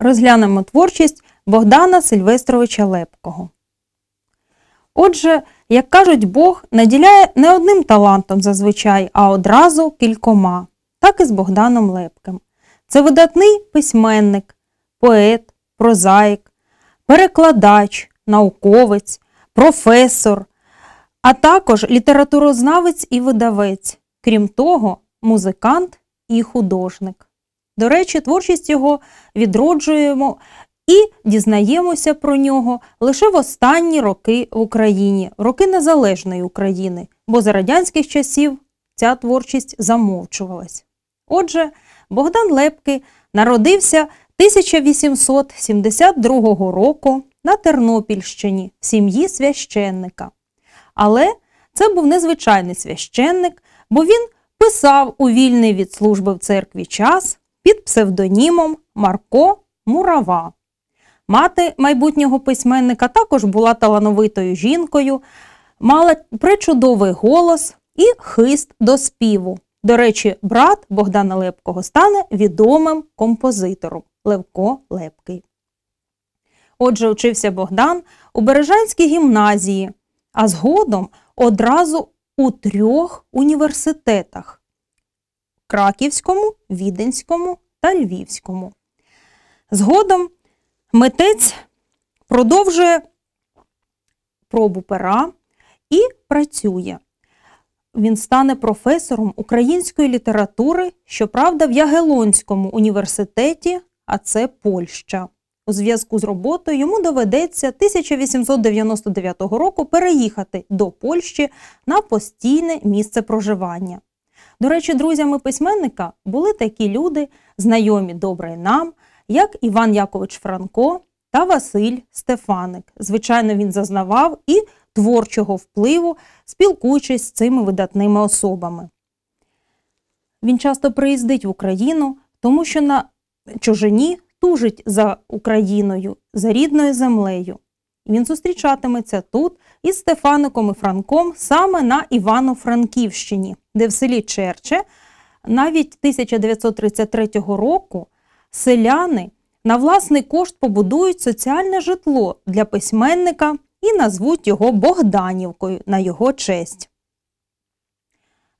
розглянемо творчість Богдана Сильвестровича Лепкого. Отже, як кажуть, Бог наділяє не одним талантом зазвичай, а одразу кількома, так і з Богданом Лепким. Це видатний письменник, поет, прозаїк, перекладач, науковець, професор, а також літературознавець і видавець, крім того, музикант і художник. До речі, творчість його відроджуємо і дізнаємося про нього лише в останні роки в Україні, роки незалежної України, бо за радянських часів ця творчість замовчувалась. Отже, Богдан Лепки народився 1872 року на Тернопільщині в сім'ї священника. Але це був незвичайний священник, бо він писав у вільний від служби в церкві час під псевдонімом Марко Мурава. Мати майбутнього письменника також була талановитою жінкою, мала причудовий голос і хист до співу. До речі, брат Богдана Лепкого стане відомим композитором Левко Лепкий. Отже, учився Богдан у Бережанській гімназії, а згодом одразу у трьох університетах. Краківському, Віденському та Львівському. Згодом митець продовжує пробу пера і працює. Він стане професором української літератури, щоправда, в Ягелонському університеті, а це Польща. У зв'язку з роботою йому доведеться 1899 року переїхати до Польщі на постійне місце проживання. До речі, друзями письменника були такі люди, знайомі добре нам, як Іван Якович Франко та Василь Стефаник. Звичайно, він зазнавав і творчого впливу, спілкуючись з цими видатними особами. Він часто приїздить в Україну, тому що на чужині тужить за Україною, за рідною землею. Він зустрічатиметься тут із Стефаником і Франком саме на Івано-Франківщині де в селі Черче навіть 1933 року селяни на власний кошт побудують соціальне житло для письменника і назвуть його Богданівкою на його честь.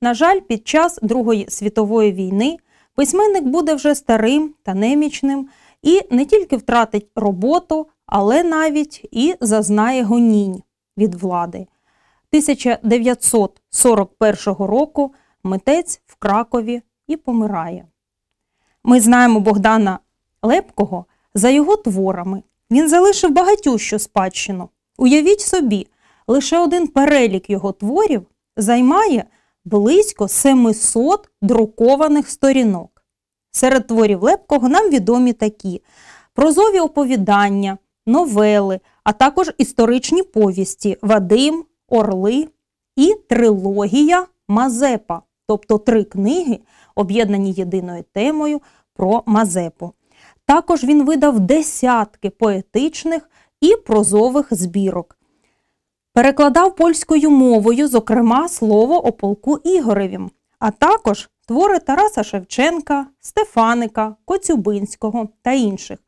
На жаль, під час Другої світової війни письменник буде вже старим та немічним і не тільки втратить роботу, але навіть і зазнає гонінь від влади. 1941 року митець в Кракові і помирає. Ми знаємо Богдана Лепкого за його творами. Він залишив багатющу спадщину. Уявіть собі, лише один перелік його творів займає близько 700 друкованих сторінок. Серед творів Лепкого нам відомі такі: прозові оповідання, новели, а також історичні повісті Вадим, Орли і трилогія Мазепа, тобто три книги, об'єднані єдиною темою про Мазепу. Також він видав десятки поетичних і прозових збірок. Перекладав польською мовою, зокрема, слово о полку Ігоревім, а також твори Тараса Шевченка, Стефаника, Коцюбинського та інших.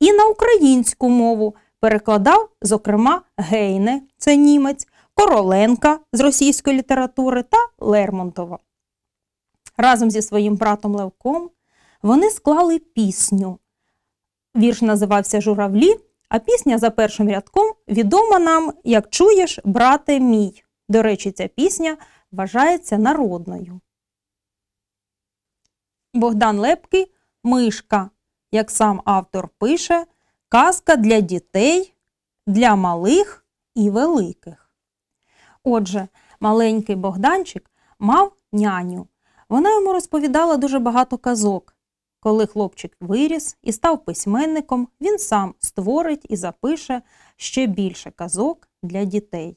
І на українську мову перекладав, зокрема, Гейне, це німець, Короленка з російської літератури та Лермонтова. Разом зі своїм братом Левком вони склали пісню. Вірш називався Журавлі, а пісня за першим рядком відома нам, як чуєш, брате мій. До речі, ця пісня вважається народною. Богдан Лепкий Мишка, як сам автор пише, казка для дітей, для малих і великих. Отже, маленький Богданчик мав няню. Вона йому розповідала дуже багато казок. Коли хлопчик виріс і став письменником, він сам створить і запише ще більше казок для дітей.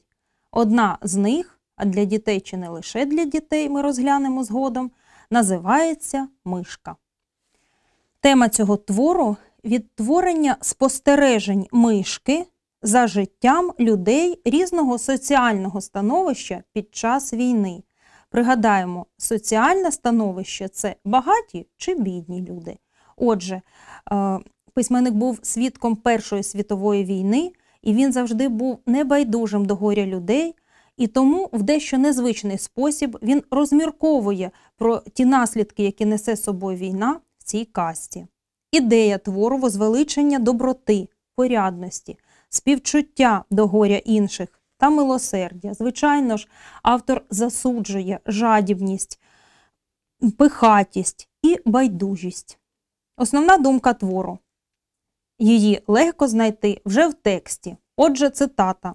Одна з них, а для дітей чи не лише для дітей, ми розглянемо згодом, називається Мишка. Тема цього твору відтворення спостережень мишки за життям людей різного соціального становища під час війни. Пригадаємо, соціальне становище це багаті чи бідні люди. Отже, е, письменник був свідком Першої світової війни, і він завжди був небайдужим до горя людей. І тому в дещо незвичний спосіб він розмірковує про ті наслідки, які несе з собою війна в цій касті. Ідея твору возвеличення доброти, порядності співчуття до горя інших та милосердя. Звичайно ж, автор засуджує жадівність, пихатість і байдужість. Основна думка твору. Її легко знайти вже в тексті. Отже, цитата.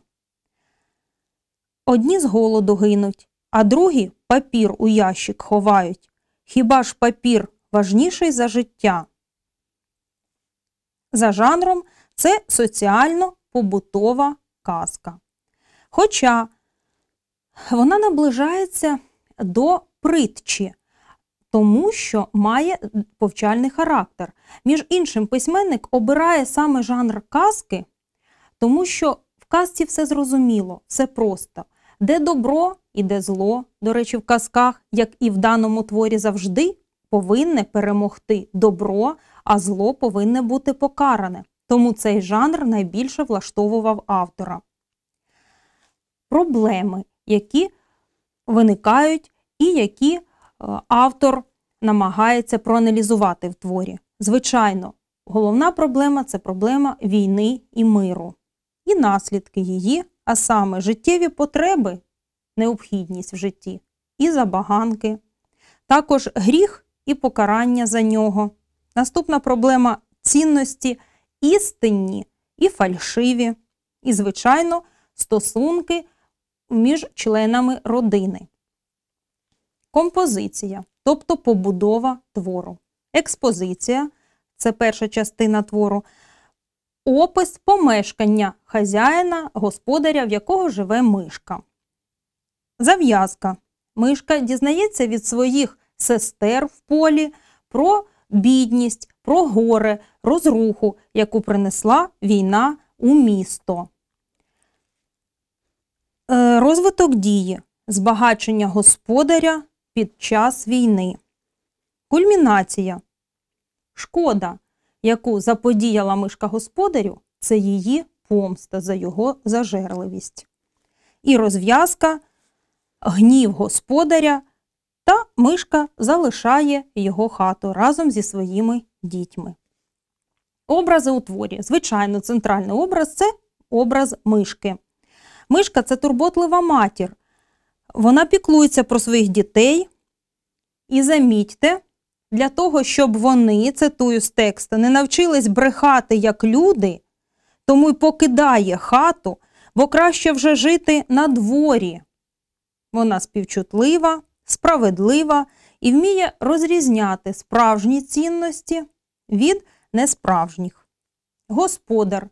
Одні з голоду гинуть, а другі папір у ящик ховають. Хіба ж папір важніший за життя? За жанром це соціально побутова казка. Хоча вона наближається до притчі, тому що має повчальний характер. Між іншим, письменник обирає саме жанр казки, тому що в казці все зрозуміло, все просто. Де добро і де зло, до речі, в казках, як і в даному творі завжди, повинне перемогти добро, а зло повинне бути покаране. Тому цей жанр найбільше влаштовував автора. Проблеми, які виникають, і які е, автор намагається проаналізувати в творі. Звичайно, головна проблема це проблема війни і миру, і наслідки її, а саме життєві потреби, необхідність в житті, і забаганки, також гріх і покарання за нього. Наступна проблема цінності істинні і фальшиві, і, звичайно, стосунки між членами родини. Композиція, тобто побудова твору. Експозиція це перша частина твору, опис помешкання хазяїна, господаря, в якого живе мишка. Зав'язка. Мишка дізнається від своїх сестер в полі про бідність, про горе, розруху, яку принесла війна у місто. Е, розвиток дії, збагачення господаря під час війни. Кульмінація. Шкода, яку заподіяла мишка господарю, це її помста за його зажерливість. І розв'язка гнів господаря мишка залишає його хату разом зі своїми дітьми. Образи у творі. Звичайно, центральний образ це образ мишки. Мишка це турботлива матір. Вона піклується про своїх дітей. І замітьте, для того, щоб вони, цитую з текста, не навчились брехати як люди, тому й покидає хату, бо краще вже жити на дворі. Вона співчутлива, справедлива і вміє розрізняти справжні цінності від несправжніх. Господар,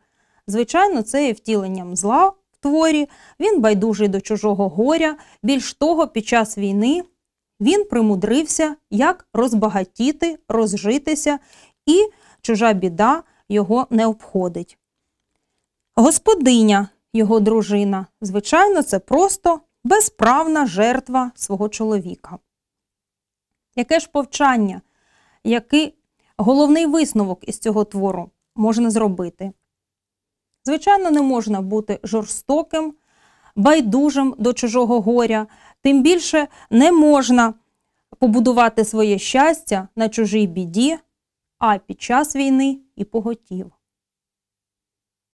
звичайно, це є втіленням зла в творі, він байдужий до чужого горя, більш того, під час війни він примудрився, як розбагатіти, розжитися, і чужа біда його не обходить. Господиня його дружина, звичайно, це просто безправна жертва свого чоловіка. Яке ж повчання, який головний висновок із цього твору можна зробити? Звичайно, не можна бути жорстоким, байдужим до чужого горя, тим більше не можна побудувати своє щастя на чужій біді, а під час війни і поготів.